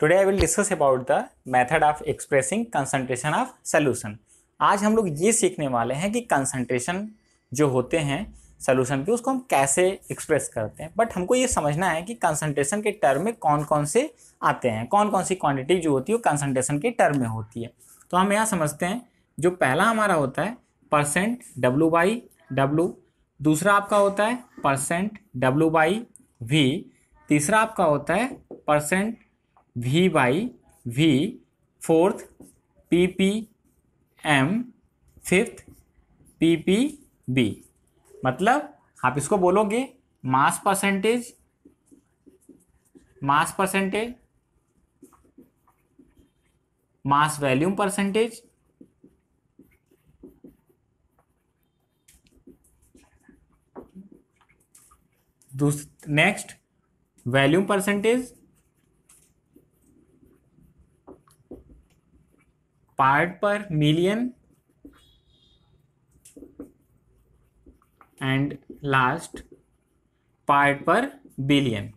Today I will discuss about the method of expressing concentration of solution आज हम लोग ये सीखने वाले हैं कि कंसंट्रेशन जो होते हैं सोल्यूशन के उसको हम कैसे एक्सप्रेस करते हैं बट हमको ये समझना है कि कंसंट्रेशन के टर्म में कौन कौन से आते हैं कौन कौन सी क्वांटिटी जो होती है वो कंसंट्रेशन के टर्म में होती है तो हम यहाँ समझते हैं जो पहला हमारा होता है परसेंट डब्लू बाई डब्लू दूसरा आपका होता है परसेंट डब्लू बाई वी तीसरा आपका होता है percent V Y V fourth P P M fifth P P B मतलब आप इसको बोलोगे mass percentage mass percentage mass volume percentage next volume percentage part per million and last part per billion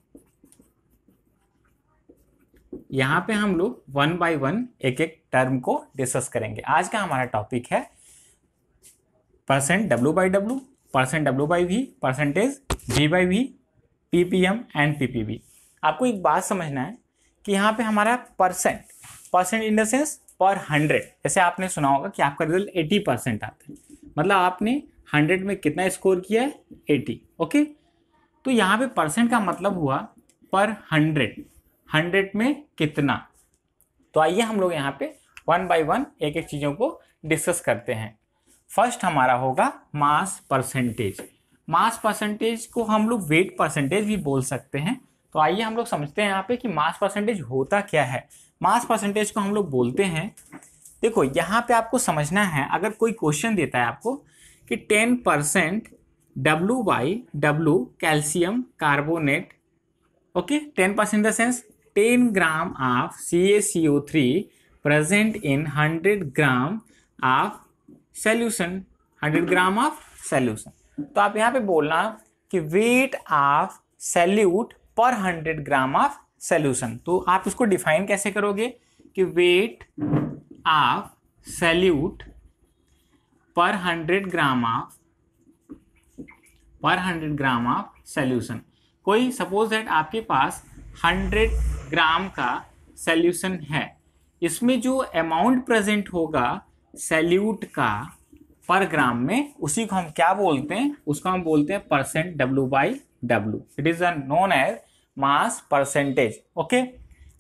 यहाँ पे हम लोग वन बाय वन एक एक टर्म को डिस्कस करेंगे आज का हमारा टॉपिक है percent W by W percent W by V percentage V by V P P M and P P V आपको एक बात समझना है कि यहाँ पे हमारा percent percent in the sense per hundred जैसे आपने सुना होगा कि आपका रिजल्ट एटी परसेंट आता है मतलब आपने हंड्रेड में कितना स्कोर किया है एटी ओके तो यहाँ पे परसेंट का मतलब हुआ पर हंड्रेड हंड्रेड में कितना तो आइए हम लोग यहाँ पे वन बाय वन एक एक चीज़ों को डिस्कस करते हैं फर्स्ट हमारा होगा मास परसेंटेज मास परसेंटेज को हम लोग वेट परसेंटेज भी बोल सकते हैं तो आइए हम लोग समझते हैं यहाँ पे कि मास परसेंटेज होता क्या है मास परसेंटेज को हम लोग बोलते हैं देखो यहाँ पे आपको समझना है अगर कोई क्वेश्चन देता है आपको कि ten percent W by W calcium carbonate okay ten percent the sense ten gram of C A C O three present in hundred gram of solution hundred gram of solution तो आप यहाँ पे बोलना कि weight of solute per hundred gram of solution तो आप उसको define कैसे करोगे कि weight of solute per hundred gram of per hundred gram of solution कोई सपोज दैट आपके पास हंड्रेड ग्राम का सेल्यूशन है इसमें जो अमाउंट प्रेजेंट होगा सेल्यूट का पर ग्राम में उसी को हम क्या बोलते हैं उसको हम बोलते हैं percent W by W it is a known as mass percentage okay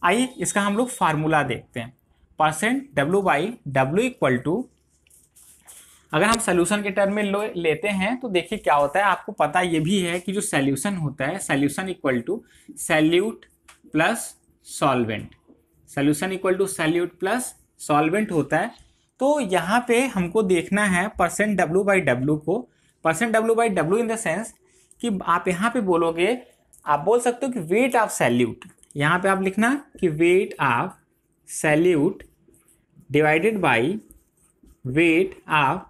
आइए इसका हम लोग फार्मूला देखते हैं percent W by W equal to अगर हम सोल्यूशन के टर्म में लो लेते हैं तो देखिए क्या होता है आपको पता ये भी है कि जो सोल्यूशन होता है solution equal to solute plus solvent solution equal to solute plus solvent होता है तो यहाँ पे हमको देखना है परसेंट डब्ल्यू बाई डब्ल्यू को percent W by W in the sense कि आप यहाँ पे बोलोगे आप बोल सकते हो कि वेट ऑफ सैल्यूट यहाँ पे आप लिखना कि weight of solute divided by weight of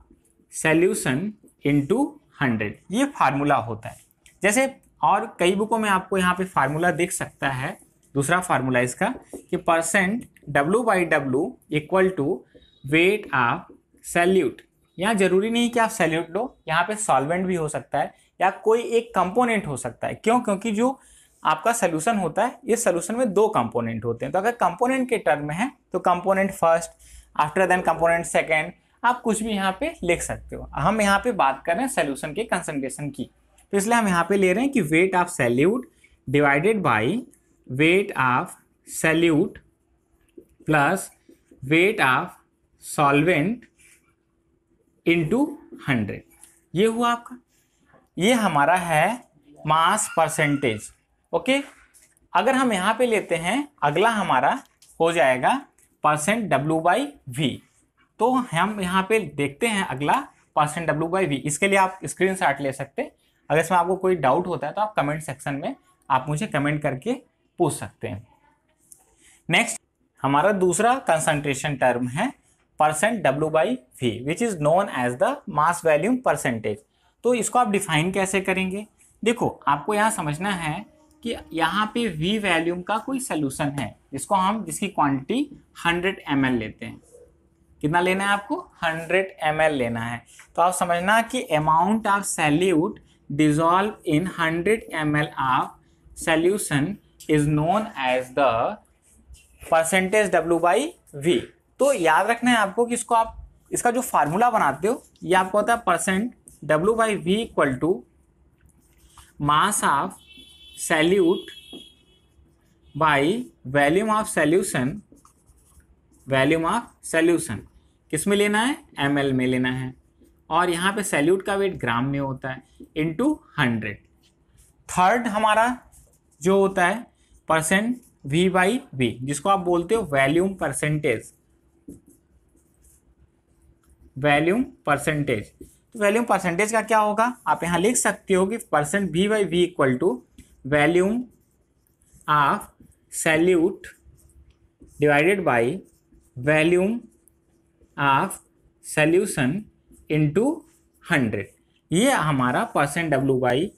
solution into hundred ये फार्मूला होता है जैसे और कई बुकों में आपको यहाँ पे फार्मूला देख सकता है दूसरा फार्मूला इसका कि percent W by W equal to weight of solute यहाँ जरूरी नहीं कि आप सैल्यूट लो यहाँ पे सॉल्वेंट भी हो सकता है या कोई एक कंपोनेंट हो सकता है क्यों क्योंकि जो आपका सोल्यूशन होता है इस सोल्यूशन में दो कंपोनेंट होते हैं तो अगर कंपोनेंट के टर्म में है तो component first after then component second आप कुछ भी यहाँ पे लिख सकते हो हम यहाँ पे बात कर रहे हैं सोल्यूशन के कंसनट्रेशन की तो इसलिए हम यहाँ पे ले रहे हैं कि weight of solute divided by weight of solute plus weight of solvent into hundred ये हुआ आपका ये हमारा है मास परसेंटेज ओके अगर हम यहाँ पे लेते हैं अगला हमारा हो जाएगा परसेंट डब्ल्यू बाई वी तो हम यहाँ पे देखते हैं अगला परसेंट डब्ल्यू बाई वी इसके लिए आप स्क्रीन शॉट ले सकते हैं अगर इसमें आपको कोई डाउट होता है तो आप कमेंट सेक्शन में आप मुझे कमेंट करके पूछ सकते हैं नेक्स्ट हमारा दूसरा कंसंट्रेशन टर्म है percent W by V which is known as the mass volume percentage तो इसको आप डिफाइन कैसे करेंगे देखो आपको यहाँ समझना है कि यहाँ पे वी वैल्यूम का कोई सोल्यूशन है जिसको हम जिसकी क्वांटिटी 100 एम लेते हैं कितना लेना है आपको 100 एम लेना है तो आप समझना कि amount of solute dissolve in 100 M of solution is known as the percentage W by V तो याद रखना है आपको कि इसको आप इसका जो फार्मूला बनाते हो ये आपको होता है percent W by V equal to mass of solute by volume of solution volume of solution किस में लेना है एम में लेना है और यहाँ पे सैल्यूट का वेट ग्राम में होता है इंटू हंड्रेड थर्ड हमारा जो होता है परसेंट वी बाई वी जिसको आप बोलते हो वैल्यूम परसेंटेज वैल्यूम परसेंटेज तो वैल्यूम परसेंटेज का क्या होगा आप यहाँ लिख सकते हो कि percent V by V equal to volume of solute divided by volume of solution into hundred ये हमारा percent W by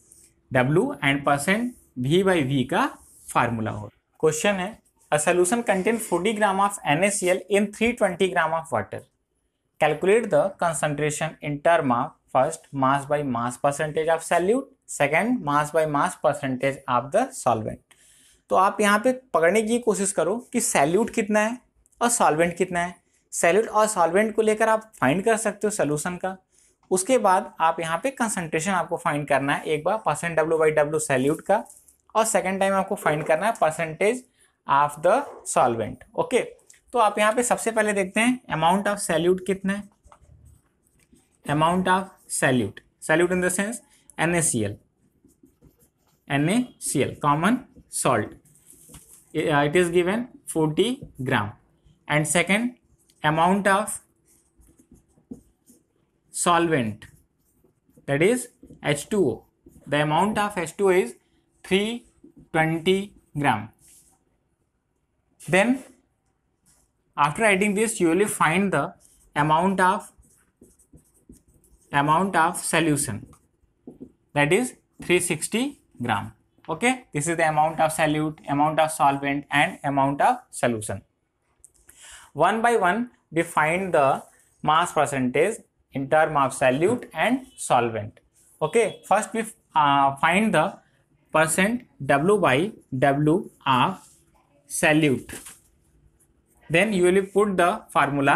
W and percent V by V का फार्मूला हो क्वेश्चन है a solution contain 40 gram of N in 320 gram of water Calculate the concentration in term of first mass by mass percentage of solute, second mass by mass percentage of the solvent. तो आप यहाँ पे पकड़ने की कोशिश करो कि salute कितना है और सॉल्वेंट कितना है सैल्यूट और सॉल्वेंट को लेकर आप फाइंड कर सकते हो सोल्यूशन का उसके बाद आप यहाँ पे कंसंट्रेशन आपको फाइंड करना है एक बार percent W by W solute का और सेकेंड टाइम आपको फाइंड करना है percentage of the solvent okay तो आप यहाँ पे सबसे पहले देखते हैं अमाउंट ऑफ सैल्यूट कितना है amount of solute solute in the sense N A C L N A C L common salt it is given forty gram and second amount of is H O the amount of H two O is three twenty gram then after adding this you will find the amount of amount of solution that is 360 gram okay this is the amount of solute amount of solvent and amount of solution one by one we find the mass percentage in term of solute and solvent okay first we uh, find the percent w by w of solute then you will put the formula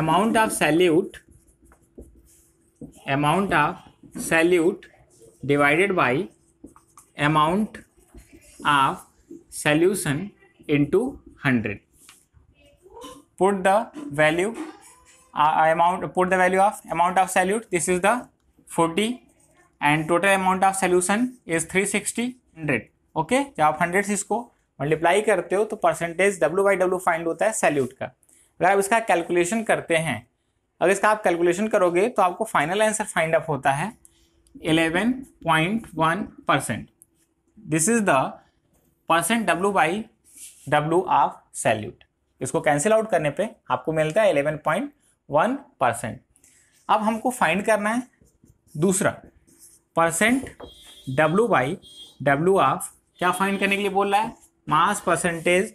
amount of solute amount of solute divided by amount of solution into 100 put the value uh, uh, amount put the value of amount of solute this is the 40 and total amount of solution is 360 100 okay जब आप is go. Multiply करते हो तो percentage W by W find होता है solute का अगर आप इसका कैलकुलेशन करते हैं अगर इसका आप कैलकुलेशन करोगे तो आपको फाइनल आंसर फाइंड अप होता है 11.1 percent this is the percent W by W of solute इसको कैंसिल आउट करने पे आपको मिलता है 11.1 परसेंट अब हमको फाइंड करना है दूसरा percent W by W of क्या फाइंड करने के लिए बोल रहा है mass percentage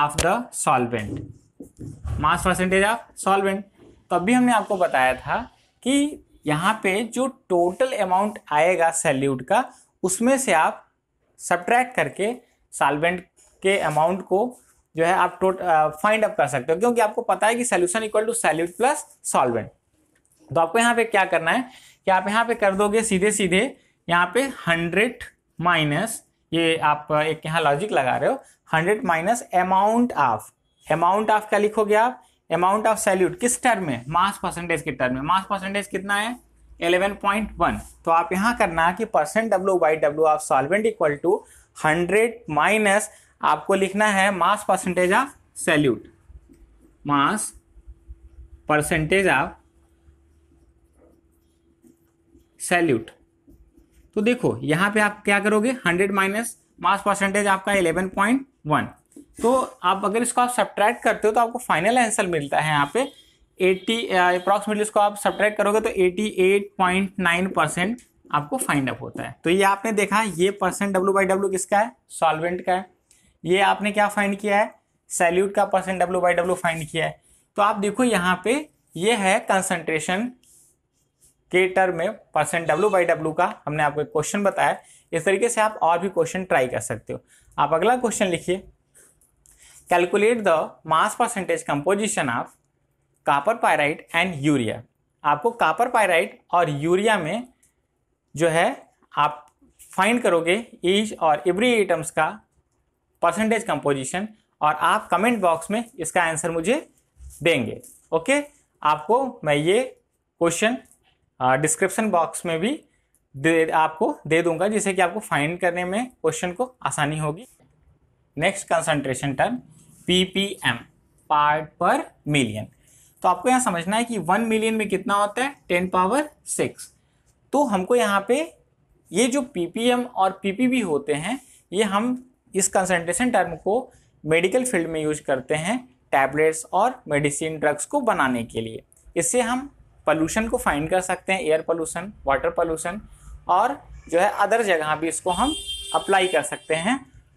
of the solvent mass percentage of solvent तो अभी हमने आपको बताया था कि यहाँ पे जो टोटल अमाउंट आएगा सैल्यूट का उसमें से आप सब्ट्रैक्ट करके सॉल्वेंट के अमाउंट को जो है आप टोट फाइंड अप कर सकते हो क्योंकि आपको पता है कि solution equal to solute plus solvent तो आपको यहाँ पे क्या करना है कि आप यहाँ पे कर दोगे सीधे सीधे यहाँ पे हंड्रेड माइनस ये आप एक यहाँ लॉजिक लगा रहे हो hundred minus amount of amount of क्या लिखोगे आप अमाउंट ऑफ सैल्यूट किस टर्म में मास परसेंटेज के टर्म में मास परसेंटेज कितना है 11.1 तो आप यहाँ करना कि percent W by W of solvent equal to 100 minus आपको लिखना है mass percentage of solute mass percentage of solute तो देखो यहाँ पे आप क्या करोगे हंड्रेड माइनस मास परसेंटेज आपका इलेवन पॉइंट वन तो आप अगर इसको आप सब्ट्रैक्ट करते हो तो आपको फाइनल आंसर मिलता है यहाँ पे एट्टी अप्रॉक्सीमेटली इसको आप सब्ट्रैक्ट करोगे तो eighty eight point nine percent आपको फाइंड अप होता है तो ये आपने देखा ये परसेंट डब्ल्यू बाई डब्ल्यू किसका है सॉल्वेंट का है ये आपने क्या फाइंड किया है सैल्यूट का percent W by W find किया है तो आप देखो यहाँ पे ये है कंसंट्रेशन के टर्म में परसेंट डब्ल्यू बाई डब्ल्यू का हमने आपको एक क्वेश्चन बताया इस तरीके से आप और भी क्वेश्चन ट्राई कर सकते हो आप अगला क्वेश्चन लिखिए calculate the mass percentage composition of copper pyrite and urea आपको कापर पायराइट और यूरिया में जो है आप फाइंड करोगे ईच और एवरी आइटम्स का परसेंटेज कंपोजिशन और आप कमेंट बॉक्स में इसका आंसर मुझे देंगे ओके आपको मैं ये क्वेश्चन डिस्क्रिप्शन हाँ, बॉक्स में भी दे आपको दे दूंगा जिससे कि आपको फाइंड करने में क्वेश्चन को आसानी होगी next concentration term P P M part per million तो आपको यहाँ समझना है कि वन मिलियन में कितना होता है टेन पावर सिक्स तो हमको यहाँ पे ये जो पी पी एम और पी पी होते हैं ये हम इस कंसंट्रेशन टर्म को मेडिकल फील्ड में यूज करते हैं टैबलेट्स और मेडिसिन ड्रग्स को बनाने के लिए इससे हम पोल्यूशन को फाइंड कर सकते हैं एयर पोल्यूशन वाटर पोल्यूशन और जो है अदर जगह भी इसको हम अप्लाई कर सकते हैं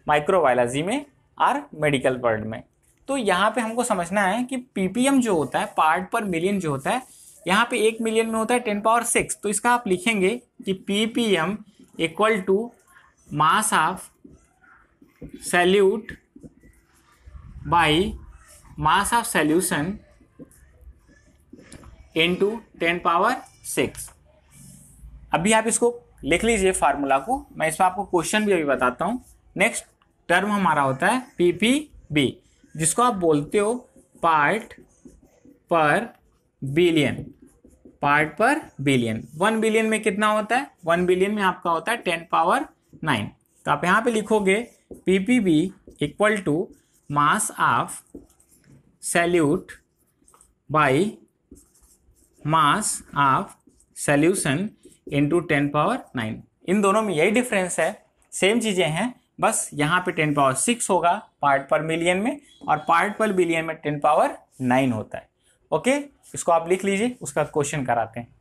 माइक्रोबायोलॉजी में और मेडिकल वर्ल्ड में तो यहाँ पे हमको समझना है कि पीपीएम जो होता है पार्ट पर मिलियन जो होता है यहाँ पे एक मिलियन में होता है टेन पावर सिक्स तो इसका आप लिखेंगे कि PPM equal to mass of solute by mass of solution into ten power six अभी आप इसको लिख लीजिए फार्मूला को मैं इसमें आपको क्वेश्चन भी अभी बताता हूँ नेक्स्ट टर्म हमारा होता है पी पी बी जिसको आप बोलते हो part per billion part per billion one billion में कितना होता है वन बिलियन में आपका होता है टेन पावर नाइन तो आप यहाँ पे लिखोगे P P B equal to mass of solute by mass of solution into ten power nine इन दोनों में यही डिफरेंस है सेम चीज़ें हैं बस यहाँ पे टेन पावर सिक्स होगा पार्ट पर मिलियन में और पार्ट पर बिलियन में टेन पावर नाइन होता है ओके इसको आप लिख लीजिए उसका क्वेश्चन कराते हैं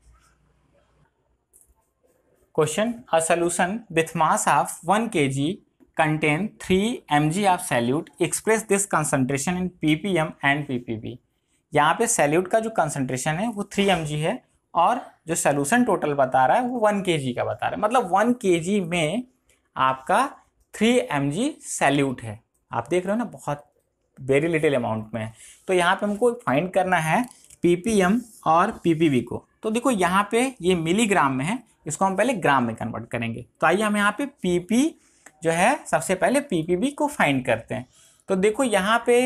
question a solution with mass of one K G contain three M G of solute express this concentration in P P M and P P B यहाँ पे सेल्यूट का जो कंसनट्रेशन है वो थ्री एम है और जो सोल्यूशन टोटल बता रहा है वो वन के का बता रहा है मतलब वन के में आपका थ्री एम सेल्यूट है आप देख रहे हो ना बहुत वेरी लिटिल अमाउंट में है तो यहाँ पे हमको फाइंड करना है पीपीएम और पीपीवी को तो देखो यहाँ पे ये मिलीग्राम में है इसको हम पहले ग्राम में कन्वर्ट करेंगे तो आइए हम यहाँ पे पी जो है सबसे पहले पीपीवी को फाइंड करते हैं तो देखो यहाँ पे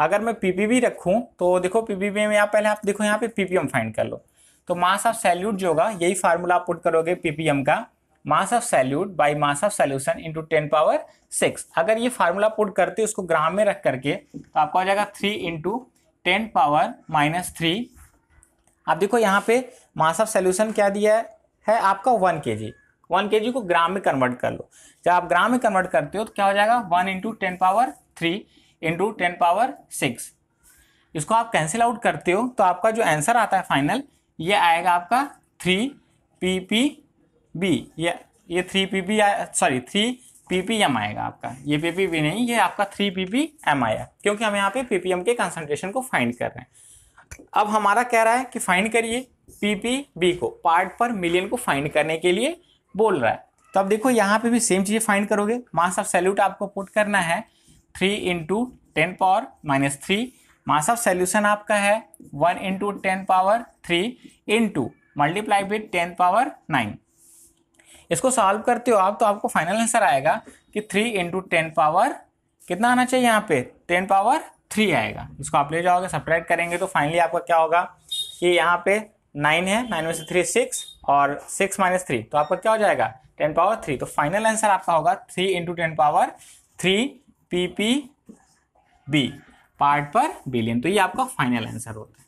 अगर मैं पीपीबी रखूँ तो देखो पीपीबी में आप पहले आप देखो यहाँ पे पीपीएम फाइंड कर लो तो मास ऑफ सैल्यूट जो होगा यही फार्मूला आप पुट करोगे पीपीएम का mass of solute by mass of solution into ten power six अगर ये फार्मूला पुट करते उसको ग्राम में रख करके तो आपका हो जाएगा three into ten power minus three आप देखो यहाँ पे मास ऑफ सैल्यूशन क्या दिया है आपका वन के जी वन के जी को ग्राम में कन्वर्ट कर लो जब आप ग्राम में कन्वर्ट करते हो तो क्या हो जाएगा one into ten power three into ten power six इसको आप कैंसिल आउट करते हो तो आपका जो आंसर आता है फाइनल ये आएगा आपका थ्री पी पी बी ये ये three P P sorry three P P M आएगा आपका ये पी पी बी नहीं ये आपका थ्री पी पी एम आया क्योंकि हम यहाँ पे पी पी एम के कंसनट्रेशन को फाइंड कर रहे हैं अब हमारा कह रहा है कि फाइंड करिए पी पी बी को पार्ट पर मिलियन को फाइंड करने के लिए बोल रहा है तो अब देखो यहाँ पे भी सेम चीज़ें फाइंड करोगे मास ऑफ सैल्यूट आपको पुट करना है three into ten power minus three mass of solution आपका है one into ten power three into multiply with ten power nine इसको सॉल्व करते हो आप तो आपको फाइनल आंसर आएगा कि थ्री इंटू टेन पावर कितना आना चाहिए यहाँ पे टेन पावर थ्री आएगा इसको आप ले जाओगे सपरेट करेंगे तो फाइनली आपका क्या होगा कि यहाँ पे नाइन है नाइन में से थ्री सिक्स और सिक्स माइनस थ्री तो आपका क्या हो जाएगा टेन पावर थ्री तो फाइनल आंसर आपका होगा three into ten power three P P B part per billion तो ये आपका फाइनल आंसर होता है